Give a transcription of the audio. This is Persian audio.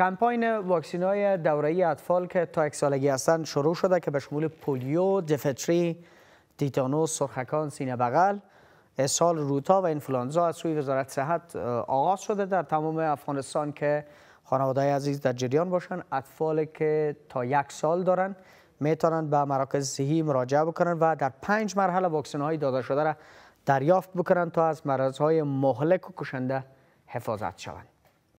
کمپاین واکسین های دوره‌ای اطفال که تا یک سالگی هستند شروع شده که به شمول پولیو، دفتری، تیتانوس، سرخکان، سینه بغل، اسال روتا و اینفلانزا از سوی وزارت صحت آغاز شده در تمام افغانستان که خانواده عزیز در جریان باشن اطفال که تا یک سال دارند میتونن به مراکز صحی مراجعه بکنند و در پنج مرحله واکسن های داده شده را دریافت بکنند تا از مرض های مهلک و کشنده حفاظت شوند